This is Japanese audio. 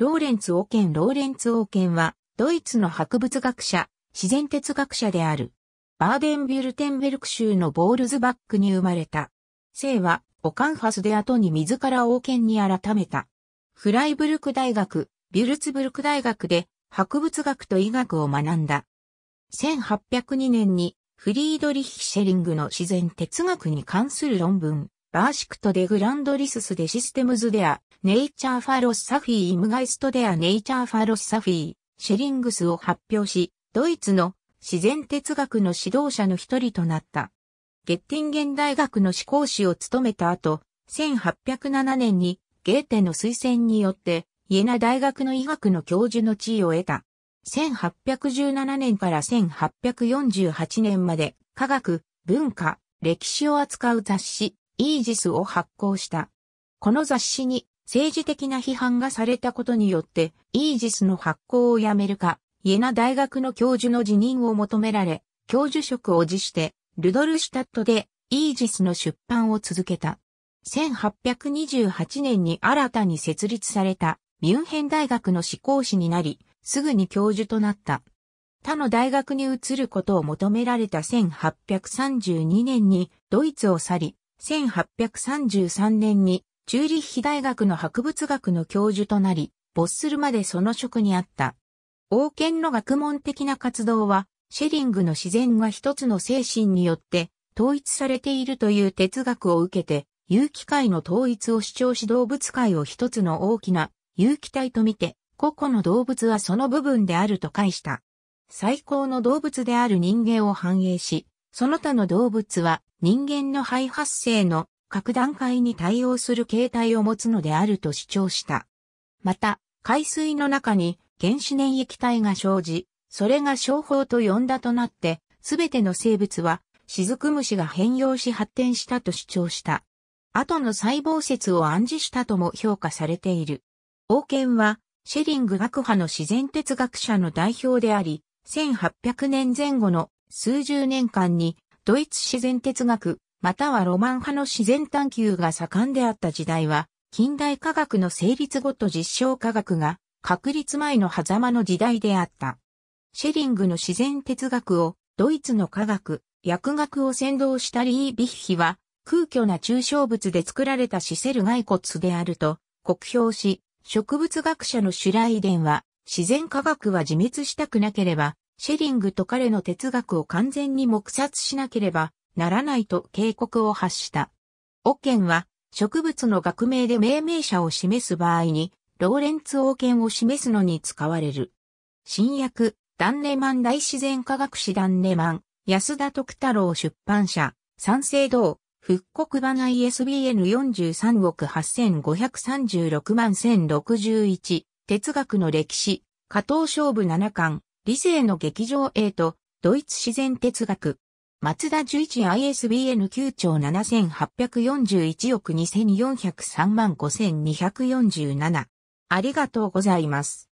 ローレンツ・オーケン・ローレンツ・オーケンは、ドイツの博物学者、自然哲学者である。バーデンビュルテンベルク州のボールズバックに生まれた。生は、オカンファスで後に自ら王権に改めた。フライブルク大学、ビュルツブルク大学で、博物学と医学を学んだ。1802年に、フリードリヒ・シェリングの自然哲学に関する論文、バーシクト・デ・グランドリスス・デ・システムズ・デア、ネイチャー・ファロス・サフィー・ムガイスト・デア・ネイチャー・ファロス・サフィー、シェリングスを発表し、ドイツの自然哲学の指導者の一人となった。ゲッティンゲン大学の思考士を務めた後、1807年にゲーテの推薦によって、イエナ大学の医学の教授の地位を得た。1817年から1848年まで科学、文化、歴史を扱う雑誌、イージスを発行した。この雑誌に政治的な批判がされたことによって、イージスの発行をやめるか、イエナ大学の教授の辞任を求められ、教授職を辞して、ルドルシュタットでイージスの出版を続けた。1828年に新たに設立されたミュンヘン大学の志向士になり、すぐに教授となった。他の大学に移ることを求められた1832年にドイツを去り、1833年にチューリッヒ大学の博物学の教授となり、没するまでその職にあった。王権の学問的な活動は、シェリングの自然が一つの精神によって統一されているという哲学を受けて、有機界の統一を主張し動物界を一つの大きな有機体と見て、個々の動物はその部分であると解した。最高の動物である人間を反映し、その他の動物は人間の肺発生の各段階に対応する形態を持つのであると主張した。また、海水の中に原子粘液体が生じ、それが商法と呼んだとなって、すべての生物は雫虫が変容し発展したと主張した。後の細胞説を暗示したとも評価されている。王権は、シェリング学派の自然哲学者の代表であり、1800年前後の数十年間にドイツ自然哲学、またはロマン派の自然探求が盛んであった時代は、近代科学の成立後と実証科学が確立前の狭間の時代であった。シェリングの自然哲学をドイツの科学、薬学を先導したリー・ビッヒは、空虚な抽象物で作られたシセル骸骨であると、酷評し、植物学者のシュライデンは、自然科学は自滅したくなければ、シェリングと彼の哲学を完全に黙殺しなければならないと警告を発した。オケンは植物の学名で命名者を示す場合に、ローレンツ王権を示すのに使われる。新訳、ダンネマン大自然科学史ダンネマン、安田徳太郎出版社、三省堂、復刻版 ISBN 43億8536万1061、哲学の歴史、加藤勝負七巻、理性の劇場 A と、ドイツ自然哲学。松田十一 ISBN 9兆7841億2403万5247。ありがとうございます。